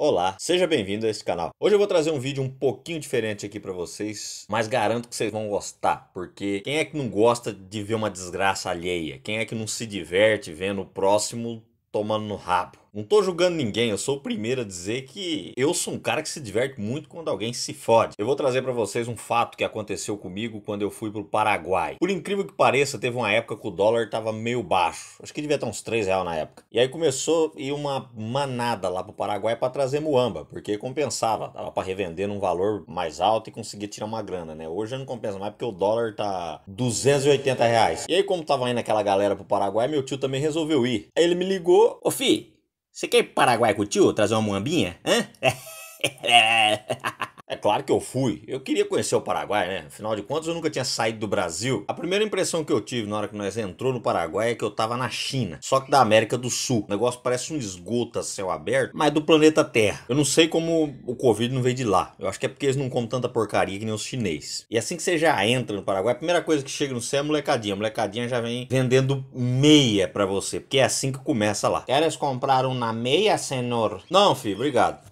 Olá, seja bem-vindo a esse canal. Hoje eu vou trazer um vídeo um pouquinho diferente aqui para vocês, mas garanto que vocês vão gostar, porque quem é que não gosta de ver uma desgraça alheia? Quem é que não se diverte vendo o próximo tomando no rabo? Não tô julgando ninguém, eu sou o primeiro a dizer que eu sou um cara que se diverte muito quando alguém se fode. Eu vou trazer para vocês um fato que aconteceu comigo quando eu fui pro Paraguai. Por incrível que pareça, teve uma época que o dólar tava meio baixo. Acho que devia estar uns 3 reais na época. E aí começou a ir uma manada lá pro Paraguai para trazer muamba, porque compensava. Tava para revender num valor mais alto e conseguir tirar uma grana, né? Hoje não compensa mais porque o dólar tá 280 reais. E aí como tava indo aquela galera pro Paraguai, meu tio também resolveu ir. Aí ele me ligou, ô fi, você quer ir pro Paraguai com o tio? Trazer uma muambinha? Hã? É claro que eu fui. Eu queria conhecer o Paraguai, né? Afinal de contas, eu nunca tinha saído do Brasil. A primeira impressão que eu tive na hora que nós entrou no Paraguai é que eu tava na China, só que da América do Sul. O negócio parece um esgoto a céu aberto, mas do planeta Terra. Eu não sei como o Covid não veio de lá. Eu acho que é porque eles não comem tanta porcaria que nem os chineses. E assim que você já entra no Paraguai, a primeira coisa que chega no céu é a molecadinha. A molecadinha já vem vendendo meia para você, porque é assim que começa lá. Queres comprar uma meia, senhor? Não, filho, obrigado.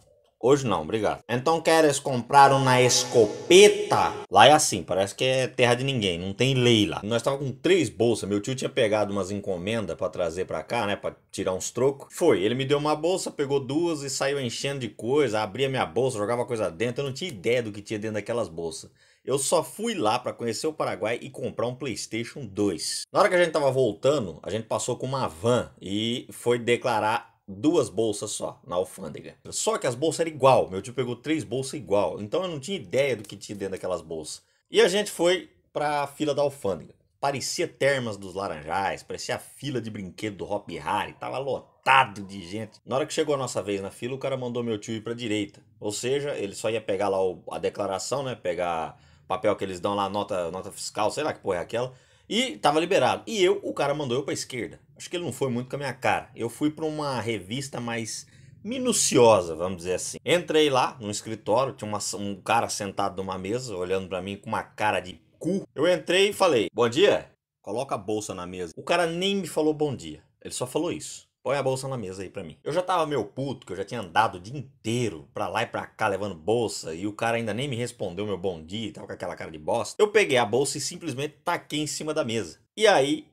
Hoje não, obrigado. Então queres comprar uma escopeta? Lá é assim, parece que é terra de ninguém, não tem lei lá. Nós tava com três bolsas, meu tio tinha pegado umas encomendas para trazer para cá, né, para tirar uns trocos. Foi, ele me deu uma bolsa, pegou duas e saiu enchendo de coisa, abria minha bolsa, jogava coisa dentro, eu não tinha ideia do que tinha dentro daquelas bolsas. Eu só fui lá para conhecer o Paraguai e comprar um PlayStation 2. Na hora que a gente tava voltando, a gente passou com uma van e foi declarar duas bolsas só na alfândega. Só que as bolsas eram igual. Meu tio pegou três bolsas igual. Então eu não tinha ideia do que tinha dentro daquelas bolsas. E a gente foi para a fila da alfândega. Parecia termas dos Laranjais, parecia a fila de brinquedo do Hop Harry, tava lotado de gente. Na hora que chegou a nossa vez na fila, o cara mandou meu tio ir para direita. Ou seja, ele só ia pegar lá a declaração, né? Pegar papel que eles dão lá, nota, nota fiscal, sei lá que porra é aquela e tava liberado. E eu, o cara mandou eu pra esquerda. Acho que ele não foi muito com a minha cara. Eu fui pra uma revista mais minuciosa, vamos dizer assim. Entrei lá no escritório, tinha uma, um cara sentado numa mesa, olhando para mim com uma cara de cu. Eu entrei e falei: Bom dia, coloca a bolsa na mesa. O cara nem me falou bom dia, ele só falou isso. Põe a bolsa na mesa aí pra mim. Eu já tava meio puto, que eu já tinha andado o dia inteiro pra lá e pra cá levando bolsa e o cara ainda nem me respondeu meu bom dia e tava com aquela cara de bosta. Eu peguei a bolsa e simplesmente taquei em cima da mesa. E aí,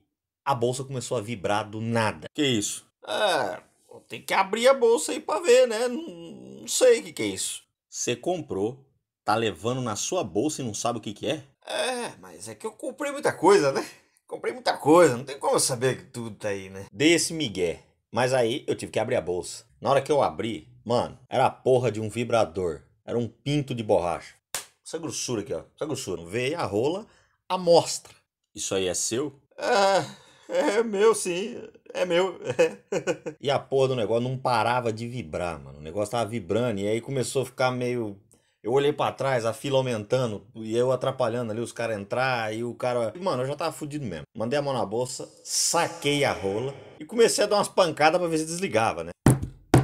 a bolsa começou a vibrar do nada. Que isso? Ah, tem que abrir a bolsa aí pra ver, né? Não, não sei o que, que é isso. Você comprou, tá levando na sua bolsa e não sabe o que, que é? É, mas é que eu comprei muita coisa, né? Comprei muita coisa, não tem como eu saber que tudo tá aí, né? Desse migué. Mas aí eu tive que abrir a bolsa. Na hora que eu abri, mano, era a porra de um vibrador. Era um pinto de borracha. Essa grossura aqui, ó. Essa grossura. Veio a rola, a mostra. Isso aí é seu? É, é meu sim. É meu. e a porra do negócio não parava de vibrar, mano. O negócio tava vibrando e aí começou a ficar meio eu olhei para trás, a fila aumentando, e eu atrapalhando ali os caras entrar, e o cara. Mano, eu já tava fudido mesmo. Mandei a mão na bolsa, saquei a rola e comecei a dar umas pancadas pra ver se desligava, né?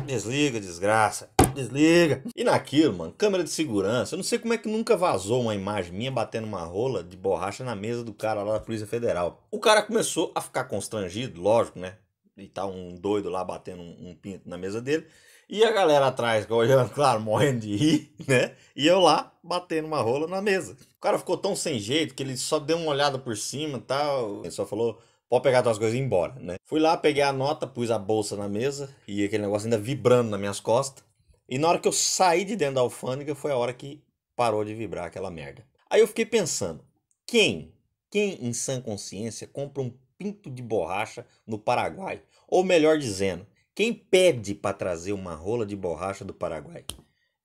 Desliga, desgraça. Desliga. E naquilo, mano, câmera de segurança. Eu não sei como é que nunca vazou uma imagem minha batendo uma rola de borracha na mesa do cara lá da Polícia Federal. O cara começou a ficar constrangido, lógico, né? E tá um doido lá batendo um, um pinto na mesa dele. E a galera atrás olhando, claro, morrendo de rir, né? E eu lá batendo uma rola na mesa. O cara ficou tão sem jeito que ele só deu uma olhada por cima e tal. Ele só falou: pode pegar tuas coisas e ir embora, né? Fui lá, peguei a nota, pus a bolsa na mesa e aquele negócio ainda vibrando nas minhas costas. E na hora que eu saí de dentro da alfândega foi a hora que parou de vibrar aquela merda. Aí eu fiquei pensando: quem, quem em sã consciência compra um pinto de borracha no Paraguai? Ou melhor dizendo, quem pede para trazer uma rola de borracha do Paraguai?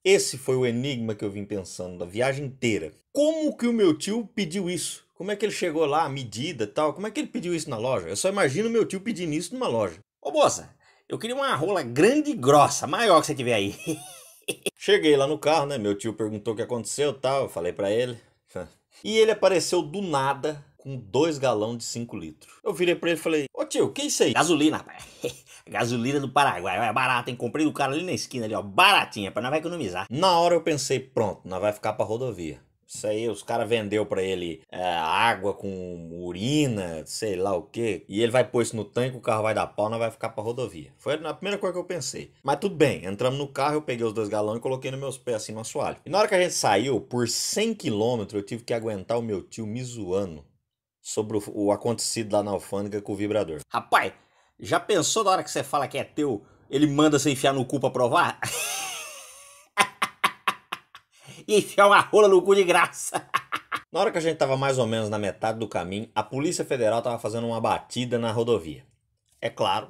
Esse foi o enigma que eu vim pensando da viagem inteira. Como que o meu tio pediu isso? Como é que ele chegou lá, a medida tal? Como é que ele pediu isso na loja? Eu só imagino meu tio pedindo isso numa loja. Ô moça, eu queria uma rola grande e grossa, maior que você tiver aí. Cheguei lá no carro, né? Meu tio perguntou o que aconteceu tal. Eu falei para ele. E ele apareceu do nada com dois galões de 5 litros. Eu virei para ele e falei: Ô tio, que é isso aí? Gasolina, rapaz. Gasolina do Paraguai, vai barata, hein? Comprei do cara ali na esquina ali, ó, baratinha, pra nós vai economizar. Na hora eu pensei, pronto, nós vai ficar pra rodovia. Isso aí, os caras vendeu para ele é, água com urina, sei lá o que. E ele vai pôr isso no tanque, o carro vai dar pau, não vai ficar pra rodovia. Foi a primeira coisa que eu pensei. Mas tudo bem, entramos no carro, eu peguei os dois galões e coloquei nos meus pés assim no assoalho. E na hora que a gente saiu, por 100 km eu tive que aguentar o meu tio me zoando sobre o, o acontecido lá na alfândega com o vibrador. Rapaz, já pensou na hora que você fala que é teu, ele manda você enfiar no cu pra provar? e enfiar uma rola no cu de graça. na hora que a gente tava mais ou menos na metade do caminho, a Polícia Federal tava fazendo uma batida na rodovia. É claro,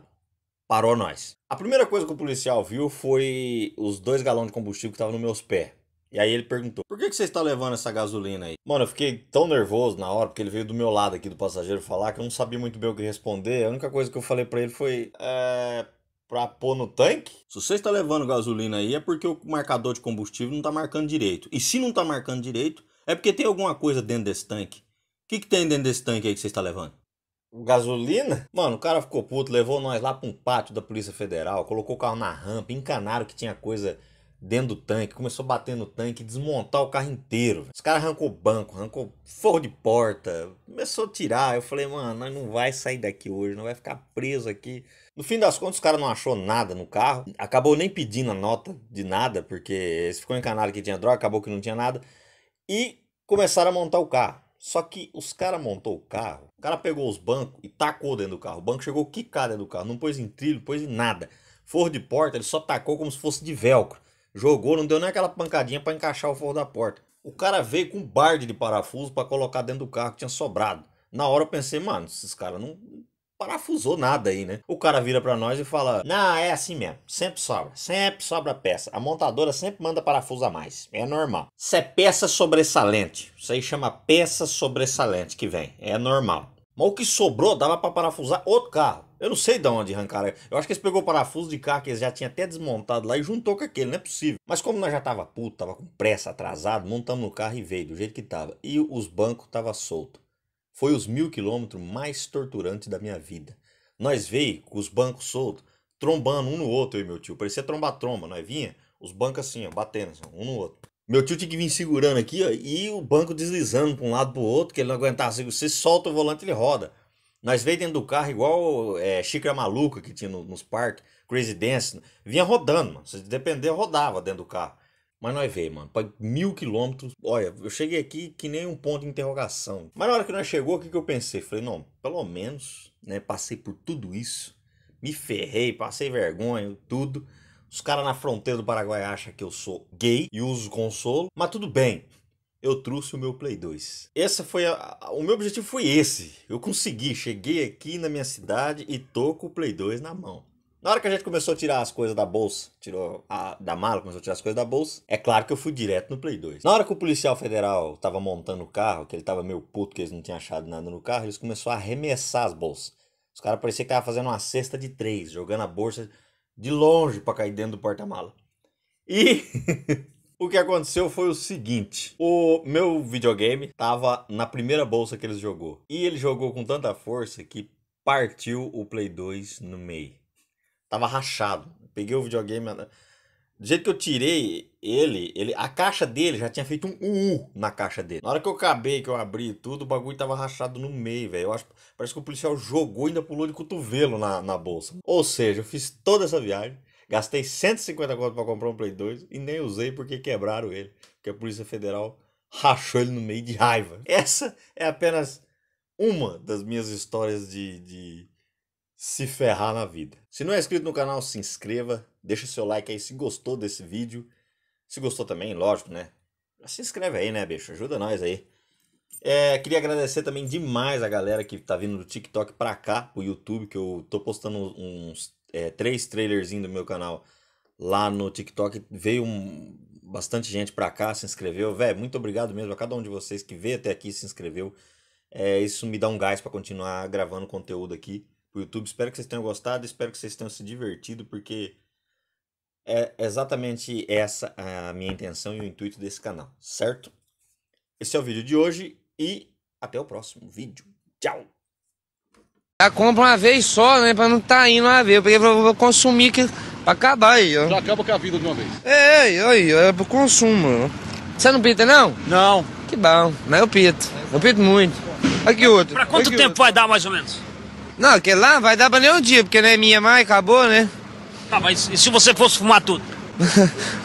parou nós. A primeira coisa que o policial viu foi os dois galões de combustível que estavam nos meus pés. E aí ele perguntou: Por que, que você está levando essa gasolina aí? Mano, eu fiquei tão nervoso na hora, porque ele veio do meu lado aqui do passageiro falar que eu não sabia muito bem o que responder. A única coisa que eu falei para ele foi: É. Pra pôr no tanque? Se você está levando gasolina aí, é porque o marcador de combustível não está marcando direito. E se não está marcando direito, é porque tem alguma coisa dentro desse tanque. O que, que tem dentro desse tanque aí que você está levando? gasolina? Mano, o cara ficou puto, levou nós lá para um pátio da Polícia Federal, colocou o carro na rampa, encanaram que tinha coisa dentro do tanque, começou a bater no tanque, desmontar o carro inteiro. Os caras arrancou banco, arrancou forro de porta, começou a tirar. Eu falei, mano, não vai sair daqui hoje, não vai ficar preso aqui. No fim das contas, os caras não achou nada no carro, acabou nem pedindo a nota de nada, porque eles ficou encanado que tinha droga, acabou que não tinha nada. E começaram a montar o carro. Só que os caras montou o carro, o cara pegou os bancos e tacou dentro do carro. O banco chegou quicado dentro do carro, não pôs em trilho, não pôs em nada. Forro de porta, ele só tacou como se fosse de velcro. Jogou, não deu nem aquela pancadinha para encaixar o forro da porta. O cara veio com um barde de parafuso para colocar dentro do carro que tinha sobrado. Na hora eu pensei, mano, esses caras não parafusou nada aí, né? O cara vira para nós e fala: "Não, é assim mesmo. Sempre sobra, sempre sobra peça. A montadora sempre manda parafuso a mais. É normal. Isso é peça sobressalente. Isso aí chama peça sobressalente que vem. É normal. Mas o que sobrou dava para parafusar outro carro. Eu não sei de onde arrancaram. Eu acho que eles pegou o parafuso de carro que eles já tinham até desmontado lá e juntou com aquele, não é possível. Mas como nós já tava puto, tava com pressa, atrasado, montamos no carro e veio do jeito que tava. E os bancos tava solto. Foi os mil quilômetros mais torturantes da minha vida. Nós veio com os bancos soltos, trombando um no outro, aí meu tio. Parecia tromba-tromba, nós vinha os bancos assim, ó, batendo, assim, um no outro. Meu tio tinha que vir segurando aqui, ó, e o banco deslizando para um lado pro outro, que ele não aguentava. Você solta o volante, ele roda. Nós veio dentro do carro igual é, xícara maluca que tinha nos parques, Crazy Dance. Vinha rodando, mano. Se depender, rodava dentro do carro. Mas nós veio, mano, para mil quilômetros. Olha, eu cheguei aqui que nem um ponto de interrogação. Mas na hora que nós chegou, o que, que eu pensei? Falei, não, pelo menos, né? Passei por tudo isso. Me ferrei, passei vergonha, tudo. Os caras na fronteira do Paraguai acham que eu sou gay e uso consolo. Mas tudo bem eu trouxe o meu Play 2. Essa foi a, a, o meu objetivo foi esse. Eu consegui, cheguei aqui na minha cidade e tô com o Play 2 na mão. Na hora que a gente começou a tirar as coisas da bolsa, tirou a, da mala, começou a tirar as coisas da bolsa, é claro que eu fui direto no Play 2. Na hora que o policial federal tava montando o carro, que ele tava meio puto que eles não tinham achado nada no carro, eles começaram a arremessar as bolsas. Os caras pareciam que tava fazendo uma cesta de três, jogando a bolsa de longe para cair dentro do porta-mala. E O que aconteceu foi o seguinte: o meu videogame tava na primeira bolsa que ele jogou. E ele jogou com tanta força que partiu o Play 2 no meio. Tava rachado. Peguei o videogame. Né? Do jeito que eu tirei ele, ele a caixa dele já tinha feito um U na caixa dele. Na hora que eu acabei, que eu abri tudo, o bagulho tava rachado no meio, velho. Eu acho, parece que o policial jogou e ainda pulou de cotovelo na, na bolsa. Ou seja, eu fiz toda essa viagem Gastei 150 conto para comprar um Play 2 e nem usei porque quebraram ele, porque a Polícia Federal rachou ele no meio de raiva. Essa é apenas uma das minhas histórias de, de se ferrar na vida. Se não é inscrito no canal, se inscreva, deixa seu like aí se gostou desse vídeo. Se gostou também, lógico, né? Se inscreve aí, né, bicho? Ajuda nós aí. É, queria agradecer também demais a galera que tá vindo do TikTok pra cá, o YouTube, que eu tô postando uns é, três trailerzinhos do meu canal lá no TikTok, veio um, bastante gente pra cá, se inscreveu. Véi, muito obrigado mesmo a cada um de vocês que veio até aqui se inscreveu. É, isso me dá um gás para continuar gravando conteúdo aqui pro YouTube. Espero que vocês tenham gostado, espero que vocês tenham se divertido, porque é exatamente essa a minha intenção e o intuito desse canal, certo? Esse é o vídeo de hoje e até o próximo vídeo. Tchau! a compra uma vez só, né? Pra não tá indo uma vez. Porque eu vou consumir que. Pra acabar aí, ó. Já acaba com a vida de uma vez. É, é, é aí, é, é pro consumo. Você não pita não? Não. Que bom, mas eu pito. Eu pito muito. Aqui outro. Pra quanto Aqui tempo outro. vai dar, mais ou menos? Não, aquele lá vai dar pra nenhum dia, porque não é minha mais, acabou, né? Tá, mas e se você fosse fumar tudo?